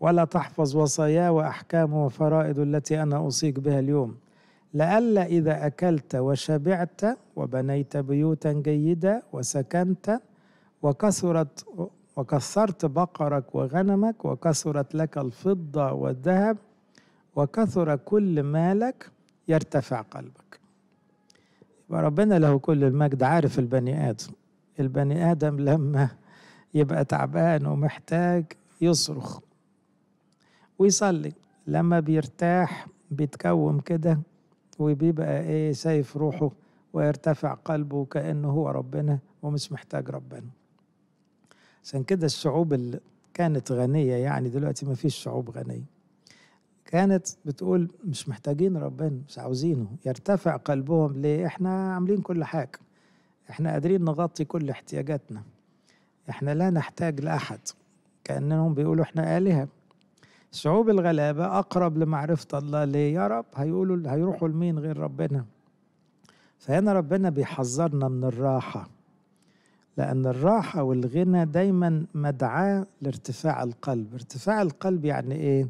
ولا تحفظ وصاياه وأحكامه وفرائضه التي أنا أوصيك بها اليوم لئلا إذا أكلت وشبعت وبنيت بيوتا جيدة وسكنت وكثرت وكثرت بقرك وغنمك وكثرت لك الفضة والذهب وكثر كل مالك يرتفع قلبك يبقى ربنا له كل المجد عارف البني آدم البني آدم لما يبقى تعبان ومحتاج يصرخ ويصلي لما بيرتاح بيتكوم كده وبيبقى ايه سايف روحه ويرتفع قلبه كأنه هو ربنا ومش محتاج ربنا عشان كده الشعوب اللي كانت غنية يعني دلوقتي ما فيش شعوب غنية كانت بتقول مش محتاجين ربنا مش عاوزينه يرتفع قلبهم ليه احنا عاملين كل حاجة احنا قادرين نغطي كل احتياجاتنا احنا لا نحتاج لأحد كأنهم بيقولوا احنا آلهة شعوب الغلابة أقرب لمعرفة الله ليه يا رب هيقولوا هيروحوا لمين غير ربنا فهنا ربنا بيحذرنا من الراحة لأن الراحة والغنى دايما مدعاة لارتفاع القلب ارتفاع القلب يعني إيه؟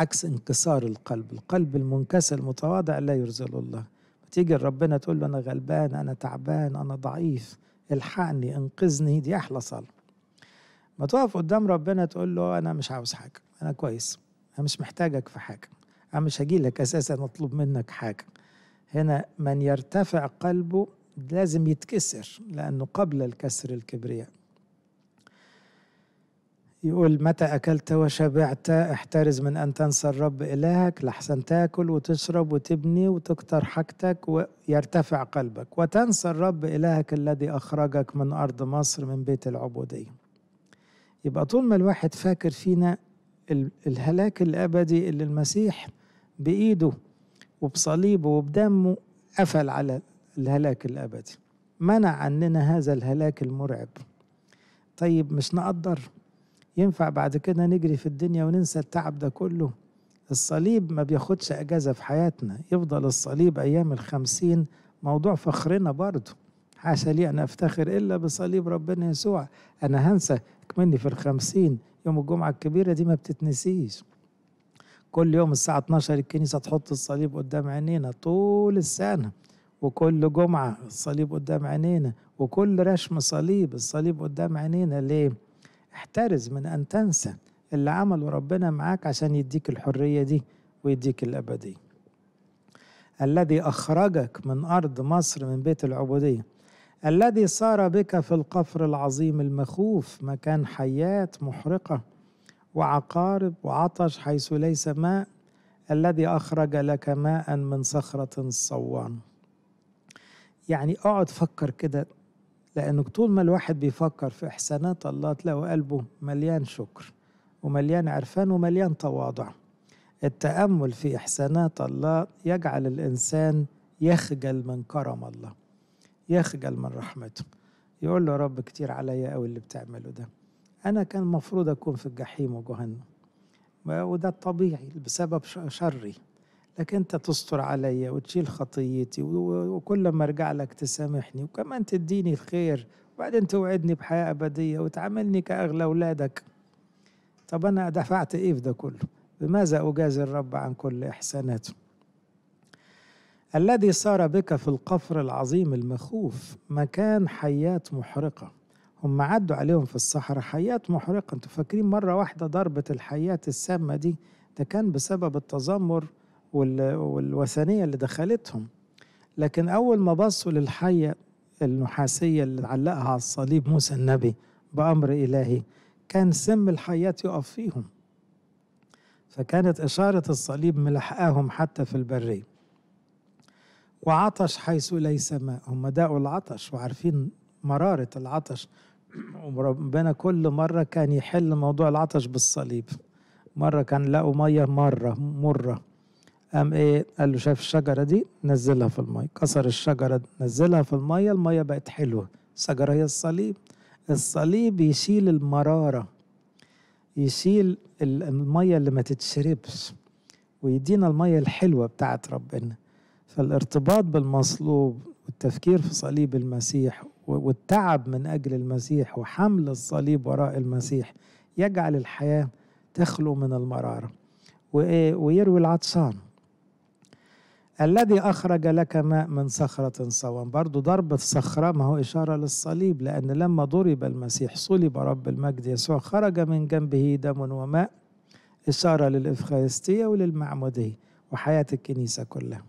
عكس انكسار القلب القلب المنكسر المتواضع لا يرزل الله تيجي ربنا تقول له أنا غلبان أنا تعبان أنا ضعيف الحقني انقذني دي أحلى صلاة ما تقف قدام ربنا تقول له انا مش عاوز حاجه انا كويس انا مش محتاجك في حاجه انا مش هجي لك اساسا اطلب منك حاجه هنا من يرتفع قلبه لازم يتكسر لانه قبل الكسر الكبرياء يقول متى أكلت وشبعت احترز من أن تنسى الرب إلهك لحسن تاكل وتشرب وتبني وتكتر حاجتك ويرتفع قلبك وتنسى الرب إلهك الذي أخرجك من أرض مصر من بيت العبودية يبقى طول ما الواحد فاكر فينا الهلاك الأبدي اللي المسيح بإيده وبصليبه وبدمه قفل على الهلاك الأبدي منع عننا هذا الهلاك المرعب طيب مش نقدر ينفع بعد كده نجري في الدنيا وننسى التعب ده كله الصليب ما بياخدش أجازة في حياتنا يفضل الصليب أيام الخمسين موضوع فخرنا برضه حاشا لي أن أفتخر إلا بصليب ربنا يسوع أنا هنسى كمني في الخمسين يوم الجمعة الكبيرة دي ما بتتنسيش كل يوم الساعة 12 الكنيسة تحط الصليب قدام عينينا طول السنة وكل جمعة الصليب قدام عينينا وكل رشم صليب الصليب قدام عينينا ليه؟ احترز من أن تنسى اللي عمله ربنا معاك عشان يديك الحرية دي ويديك الأبدية الذي أخرجك من أرض مصر من بيت العبودية الذي سار بك في القفر العظيم المخوف مكان حيات محرقة وعقارب وعطش حيث ليس ماء الذي أخرج لك ماء من صخرة صوان يعني اقعد فكر كده لأنه طول ما الواحد بيفكر في إحسانات الله تلاقوا قلبه مليان شكر ومليان عرفان ومليان تواضع التأمل في إحسانات الله يجعل الإنسان يخجل من كرم الله يخجل من رحمته يقول له رب كتير عليا قوي اللي بتعمله ده أنا كان المفروض أكون في الجحيم وجهنم وده الطبيعي بسبب شري لكن أنت تستر عليا وتشيل خطيتي وكل ما أرجع لك تسامحني وكمان تديني الخير وبعدين توعدني بحياة أبدية وتعاملني كأغلى أولادك طب أنا دفعت إيه في ده كله؟ بماذا أجازي الرب عن كل إحساناته؟ الذي سار بك في القفر العظيم المخوف مكان حيات محرقة هم عدوا عليهم في الصحراء حيات محرقة انتوا فاكرين مرة واحدة ضربة الحيات السامة دي ده كان بسبب التذمر والوثنية اللي دخلتهم لكن أول ما بصوا للحية النحاسية اللي علقها على الصليب موسى النبي بأمر إلهي كان سم الحيات يقف فيهم فكانت إشارة الصليب ملحقاهم حتى في البرية وعطش حيث ليس ماء هم داقوا العطش وعارفين مرارة العطش وربنا كل مرة كان يحل موضوع العطش بالصليب مرة كان لقوا مية مرة مرة قام ايه قال له شايف الشجرة دي نزلها في المية كسر الشجرة نزلها في المية المية بقت حلوة الشجرة هي الصليب الصليب يشيل المرارة يشيل المية اللي ما تتشربش ويدينا المية الحلوة بتاعت ربنا فالارتباط بالمصلوب والتفكير في صليب المسيح والتعب من أجل المسيح وحمل الصليب وراء المسيح يجعل الحياة تخلو من المرارة ويروي العطشان الذي أخرج لك ماء من صخرة صوان برضو ضربة صخرة ما هو إشارة للصليب لأن لما ضرب المسيح صلب رب المجد يسوع خرج من جنبه دم وماء إشارة للإفخارستية وللمعمودية وحياة الكنيسة كلها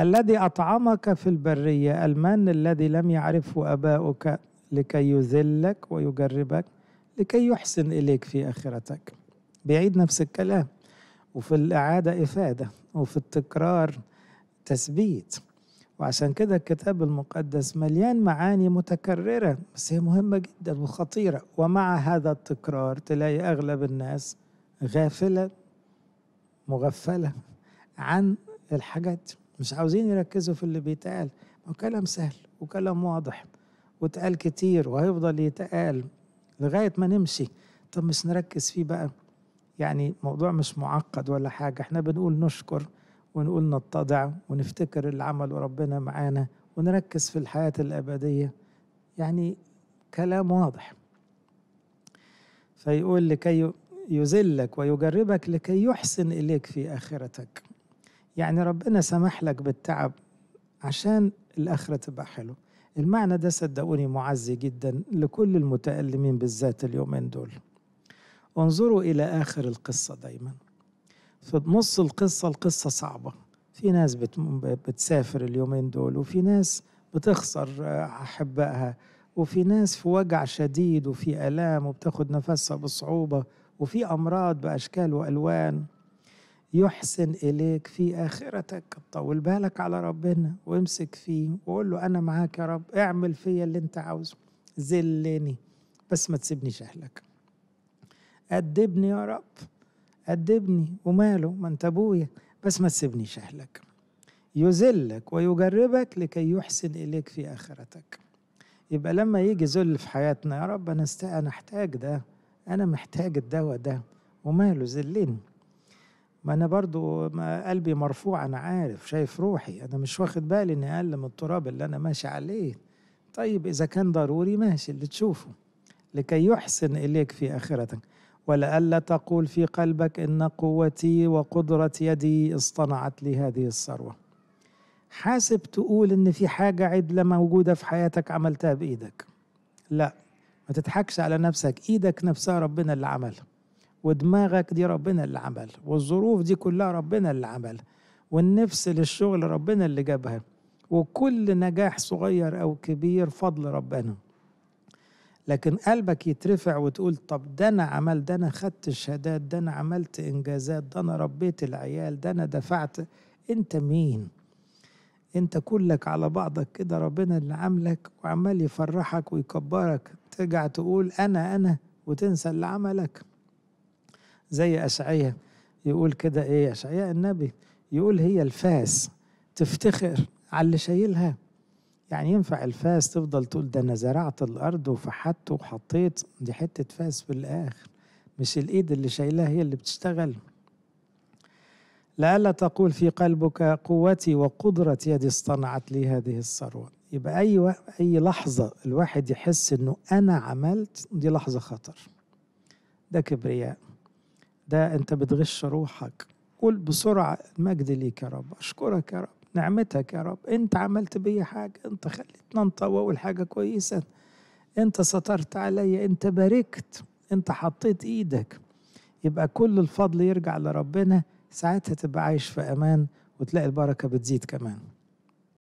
الذي أطعمك في البرية المن الذي لم يعرفه أباؤك لكي يذلك ويجربك لكي يحسن إليك في آخرتك بيعيد نفس الكلام وفي الإعادة إفادة وفي التكرار تثبيت وعشان كده الكتاب المقدس مليان معاني متكررة بس هي مهمة جدا وخطيرة ومع هذا التكرار تلاقي أغلب الناس غافلة مغفلة عن الحاجات دي. مش عاوزين يركزوا في اللي بيتقال ما كلام سهل وكلام واضح واتقال كتير وهيفضل يتقال لغاية ما نمشي طب مش نركز فيه بقى يعني موضوع مش معقد ولا حاجة احنا بنقول نشكر ونقول نتضع ونفتكر اللي عمله ربنا معانا ونركز في الحياة الأبدية يعني كلام واضح فيقول لكي يذلك ويجربك لكي يحسن إليك في آخرتك يعني ربنا سمح لك بالتعب عشان الآخرة تبقى حلو المعنى ده صدقوني معزي جدا لكل المتألمين بالذات اليومين دول انظروا إلى آخر القصة دايما في نص القصة القصة صعبة في ناس بتسافر اليومين دول وفي ناس بتخسر أحبائها وفي ناس في وجع شديد وفي آلام وبتاخد نفسها بصعوبة وفي أمراض بأشكال وألوان يحسن إليك في آخرتك طول بالك على ربنا وامسك فيه وقول له أنا معاك يا رب اعمل فيا اللي أنت عاوزه ذلني بس ما تسيبنيش أهلك أدبني يا رب أدبني وماله ما أنت أبويا بس ما تسيبنيش أهلك يذلك ويجربك لكي يحسن إليك في آخرتك يبقى لما يجي ذل في حياتنا يا رب أنا أنا أحتاج ده أنا محتاج الدواء ده وماله ذلني ما انا برضو ما قلبي مرفوع انا عارف شايف روحي انا مش واخد بالي اني اقل من التراب اللي انا ماشي عليه طيب اذا كان ضروري ماشي اللي تشوفه لكي يحسن اليك في اخرتك ولئلا تقول في قلبك ان قوتي وقدره يدي اصطنعت لي هذه الثروه حاسب تقول ان في حاجه عدله موجوده في حياتك عملتها بايدك لا ما تضحكش على نفسك ايدك نفسها ربنا اللي عملها ودماغك دي ربنا اللي عمل والظروف دي كلها ربنا اللي عمل والنفس للشغل ربنا اللي جابها وكل نجاح صغير أو كبير فضل ربنا لكن قلبك يترفع وتقول طب ده أنا عمل ده أنا خدت الشهادات ده أنا عملت إنجازات ده أنا ربيت العيال ده أنا دفعت أنت مين؟ أنت كلك على بعضك كده ربنا اللي عاملك وعمال يفرحك ويكبرك ترجع تقول أنا أنا وتنسى اللي عملك زي اشعيا يقول كده إيه اشعياء النبي يقول هي الفاس تفتخر على اللي شايلها يعني ينفع الفاس تفضل تقول ده أنا زرعت الأرض وفحت وحطيت دي حتة فاس في الآخر مش الإيد اللي شايلها هي اللي بتشتغل لألا تقول في قلبك قوتي وقدرة يدي اصطنعت لي هذه الثروة يبقى أي و... أي لحظة الواحد يحس إنه أنا عملت دي لحظة خطر ده كبرياء ده انت بتغش روحك قول بسرعة المجد ليك يا رب أشكرك يا رب نعمتك يا رب أنت عملت بي حاجة أنت خليتنا نطوّل حاجة كويسة أنت سترت عليا أنت باركت أنت حطيت إيدك يبقى كل الفضل يرجع لربنا ساعتها تبقى عايش في أمان وتلاقي البركة بتزيد كمان